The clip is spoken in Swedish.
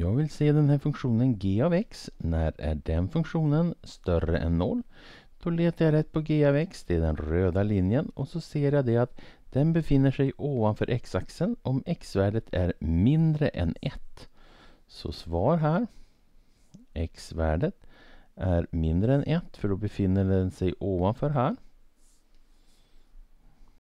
Jag vill se den här funktionen g av x. När är den funktionen större än 0? Då letar jag rätt på g av x, det är den röda linjen, och så ser jag det att den befinner sig ovanför x-axeln om x-värdet är mindre än 1. Så svar här, x-värdet är mindre än 1 för då befinner den sig ovanför här.